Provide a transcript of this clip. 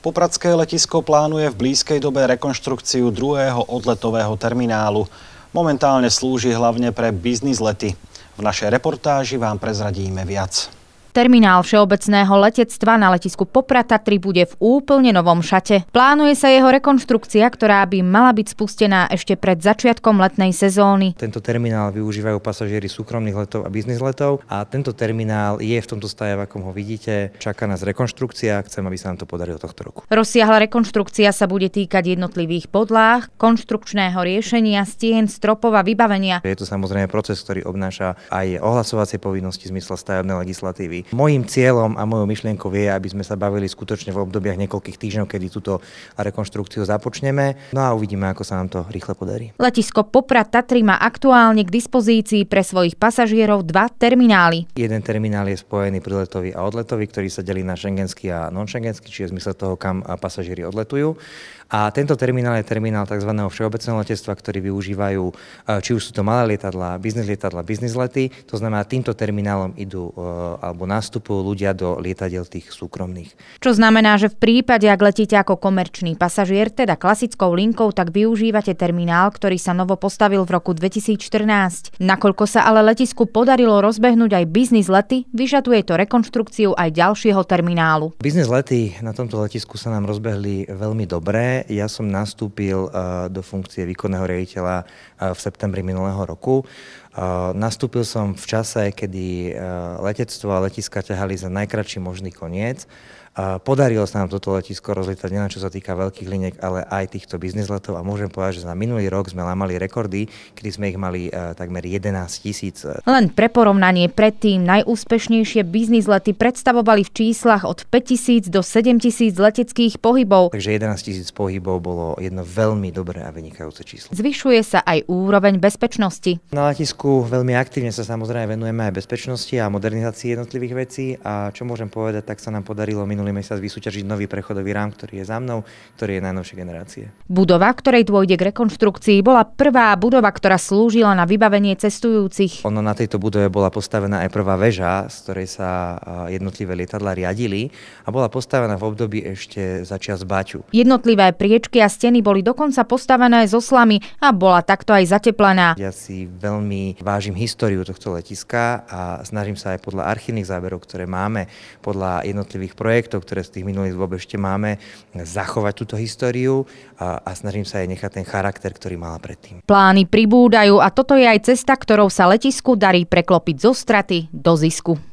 Popradské letisko plánuje v blízkej dobe rekonštrukciu druhého odletového terminálu. Momentálne slúži hlavne pre biznis lety. V našej reportáži vám prezradíme viac. Terminál všeobecného letectva na letisku Poprata 3 bude v úplne novom šate. Plánuje sa jeho rekonštrukcia, ktorá by mala byť spustená ešte pred začiatkom letnej sezóny. Tento terminál využívajú pasažieri súkromných letov a biznis letov a tento terminál je v tomto stave, ako ho vidíte. Čaká nás rekonštrukcia chcem, aby sa nám to podarilo tohto roku. Rozsiahla rekonštrukcia sa bude týkať jednotlivých podláh, konštrukčného riešenia, stien, stropov a vybavenia. Je to samozrejme proces, ktorý obnáša aj ohlasovacie povinnosti v zmysle stavebnej legislatívy Mojím cieľom a mojou myšlienkou je, aby sme sa bavili skutočne v obdobiach niekoľkých týždňov, kedy túto rekonštrukciu započneme. No a uvidíme, ako sa nám to rýchle podarí. Letisko Poprad Tatry má aktuálne k dispozícii pre svojich pasažierov dva terminály. Jeden terminál je spojený priletový a odletový, ktorý sa delí na šengenský a non-šengenský, čiže v zmysle toho, kam pasažieri odletujú. A tento terminál je terminál tzv. všeobecného letectva, ktorý využívajú, e, či už sú to malé lietadla, biznis lietadla, biznis lety. To znamená, týmto terminálom idú e, alebo nástupujú ľudia do lietadiel tých súkromných. Čo znamená, že v prípade, ak letíte ako komerčný pasažier, teda klasickou linkou, tak využívate terminál, ktorý sa novo postavil v roku 2014. Nakoľko sa ale letisku podarilo rozbehnúť aj biznis lety, vyžaduje to rekonštrukciu aj ďalšieho terminálu. Biznis lety na tomto letisku sa nám rozbehli veľmi dobre. Ja som nastúpil eh, do funkcie výkonného riaditeľa eh, v septembri minulého roku. Nastúpil som v čase, kedy e, letectvo a letiska ťahali za najkračší možný koniec Podarilo sa nám toto letisko rozlietať nielen čo sa týka veľkých liniek, ale aj týchto biznis letov a môžem povedať, že za minulý rok sme lamali rekordy, kedy sme ich mali e, takmer 11 tisíc. Len pre porovnanie predtým najúspešnejšie biznis lety predstavovali v číslach od 5000 do 7000 leteckých pohybov. Takže 11 tisíc pohybov bolo jedno veľmi dobré a vynikajúce číslo. Zvyšuje sa aj úroveň bezpečnosti. Na letisku veľmi aktívne sa samozrejme venujeme aj bezpečnosti a modernizácii jednotlivých vecí a čo môžem povedať, tak sa nám podarilo minulý minulý mesiac vysúťažiť nový prechodový rám, ktorý je za mnou, ktorý je najnovšej generácie. Budova, ktorej dôjde k rekonštrukcii, bola prvá budova, ktorá slúžila na vybavenie cestujúcich. Ono na tejto budove bola postavená aj prvá väža, z ktorej sa jednotlivé lietadla riadili a bola postavená v období ešte začias Baťu. Jednotlivé priečky a steny boli dokonca postavené zo slamy a bola takto aj zateplená. Ja si veľmi vážim históriu tohto letiska a snažím sa aj podľa archívnych záberov, ktoré máme, podľa jednotlivých projektov, projektov, ktoré z tých minulých dôb ešte máme, zachovať túto históriu a, a snažím sa aj nechať ten charakter, ktorý mala predtým. Plány pribúdajú a toto je aj cesta, ktorou sa letisku darí preklopiť zo straty do zisku.